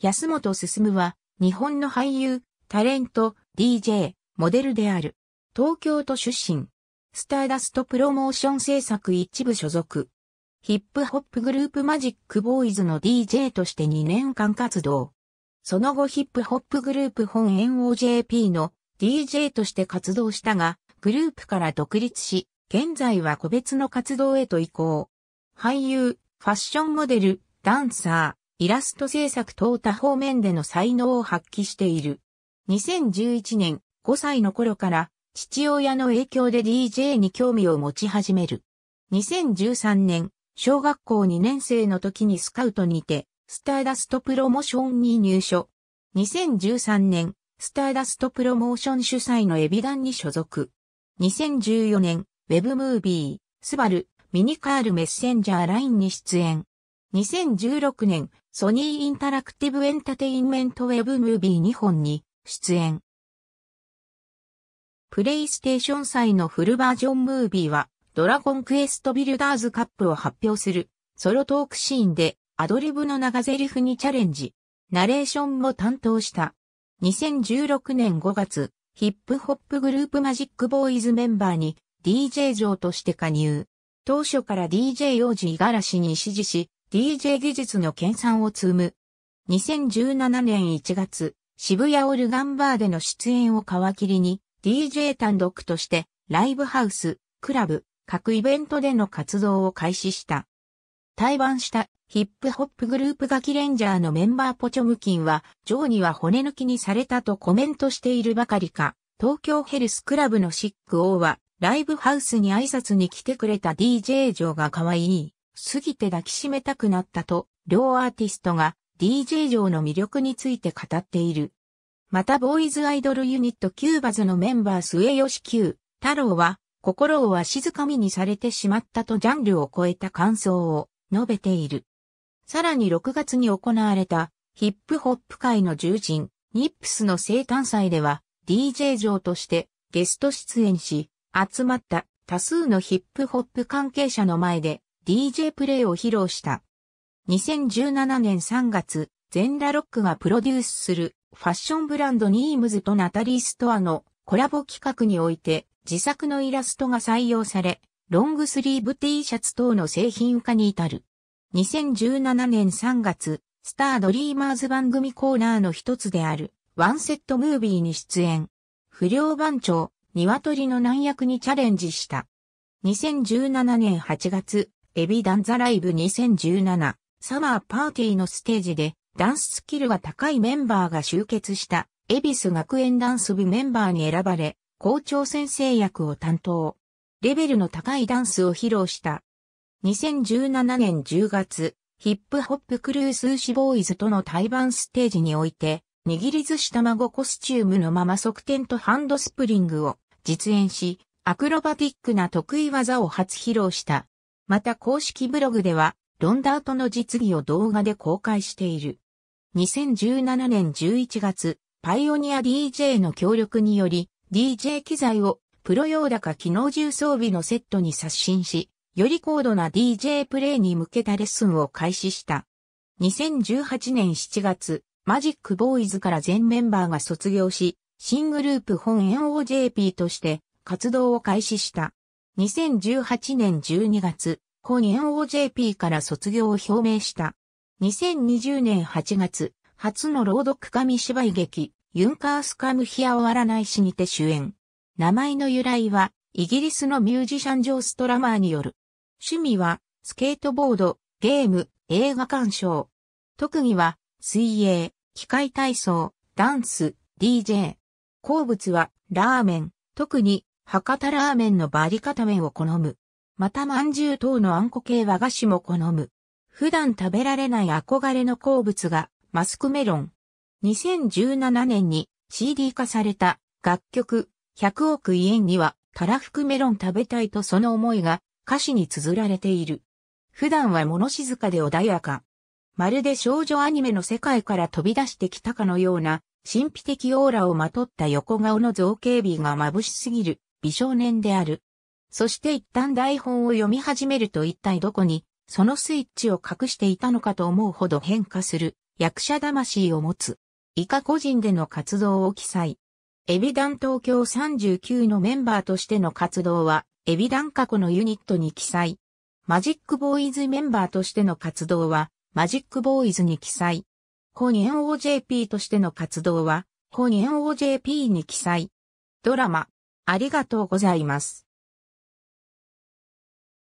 安本進は、日本の俳優、タレント、DJ、モデルである。東京都出身。スターダストプロモーション制作一部所属。ヒップホップグループマジックボーイズの DJ として2年間活動。その後ヒップホップグループ本円 OJP の DJ として活動したが、グループから独立し、現在は個別の活動へと移行。俳優、ファッションモデル、ダンサー。イラスト制作等多方面での才能を発揮している。2011年5歳の頃から父親の影響で DJ に興味を持ち始める。2013年、小学校2年生の時にスカウトにて、スターダストプロモーションに入所。2013年、スターダストプロモーション主催のエビダンに所属。2014年、ウェブムービー、スバル、ミニカールメッセンジャーラインに出演。2016年、ソニーインタラクティブエンタテインメントウェブムービー2本に出演。プレイステーション祭のフルバージョンムービーは、ドラゴンクエストビルダーズカップを発表する、ソロトークシーンで、アドリブの長台詞にチャレンジ。ナレーションも担当した。2016年5月、ヒップホップグループマジックボーイズメンバーに DJ 上として加入。当初から DJ 王子ガラシに指示し、DJ 技術の研鑽を積む。2017年1月、渋谷オルガンバーでの出演を皮切りに、DJ 単独として、ライブハウス、クラブ、各イベントでの活動を開始した。対バンしたヒップホップグループガキレンジャーのメンバーポチョムキンは、ジョーには骨抜きにされたとコメントしているばかりか、東京ヘルスクラブのシック王は、ライブハウスに挨拶に来てくれた DJ ジョーが可愛い。過ぎて抱きしめたくなったと、両アーティストが DJ 上の魅力について語っている。またボーイズアイドルユニットキューバズのメンバー末吉久太郎は、心をわしづかみにされてしまったとジャンルを超えた感想を述べている。さらに6月に行われたヒップホップ界の重鎮、ニップスの生誕祭では DJ 上としてゲスト出演し、集まった多数のヒップホップ関係者の前で DJ プレイを披露した。2017年3月、ンラロックがプロデュースするファッションブランドニームズとナタリーストアのコラボ企画において自作のイラストが採用され、ロングスリーブ T シャツ等の製品化に至る。2017年3月、スタードリーマーズ番組コーナーの一つである、ワンセットムービーに出演。不良番長、鶏の難役にチャレンジした。2017年8月、エビダンザライブ2017サマーパーティーのステージでダンススキルが高いメンバーが集結したエビス学園ダンス部メンバーに選ばれ校長先生役を担当。レベルの高いダンスを披露した。2017年10月、ヒップホップクルースーシボーイズとの対バンステージにおいて、握り寿司卵コスチュームのまま側転とハンドスプリングを実演し、アクロバティックな得意技を初披露した。また公式ブログでは、ロンダートの実技を動画で公開している。2017年11月、パイオニア DJ の協力により、DJ 機材をプロ用高機能重装備のセットに刷新し、より高度な DJ プレイに向けたレッスンを開始した。2018年7月、マジックボーイズから全メンバーが卒業し、新グループ本 NOJP として活動を開始した。2018年12月、コ故 NOJP から卒業を表明した。2020年8月、初の朗読紙芝居劇、ユンカースカムヒア終わらないしにて主演。名前の由来は、イギリスのミュージシャンジョー・ストラマーによる。趣味は、スケートボード、ゲーム、映画鑑賞。特技は、水泳、機械体操、ダンス、DJ。好物は、ラーメン。特に、博多ラーメンのバリカタ麺を好む。また饅頭等のあんこ系和菓子も好む。普段食べられない憧れの好物がマスクメロン。2017年に CD 化された楽曲100億円にはたらふくメロン食べたいとその思いが歌詞に綴られている。普段は物静かで穏やか。まるで少女アニメの世界から飛び出してきたかのような神秘的オーラをまとった横顔の造形美が眩しすぎる。美少年である。そして一旦台本を読み始めると一体どこに、そのスイッチを隠していたのかと思うほど変化する役者魂を持つ。以下個人での活動を記載。エビダン東京39のメンバーとしての活動は、エビダン過去のユニットに記載。マジックボーイズメンバーとしての活動は、マジックボーイズに記載。コニエン OJP としての活動は、コニエン OJP に記載。ドラマ、ありがとうございます。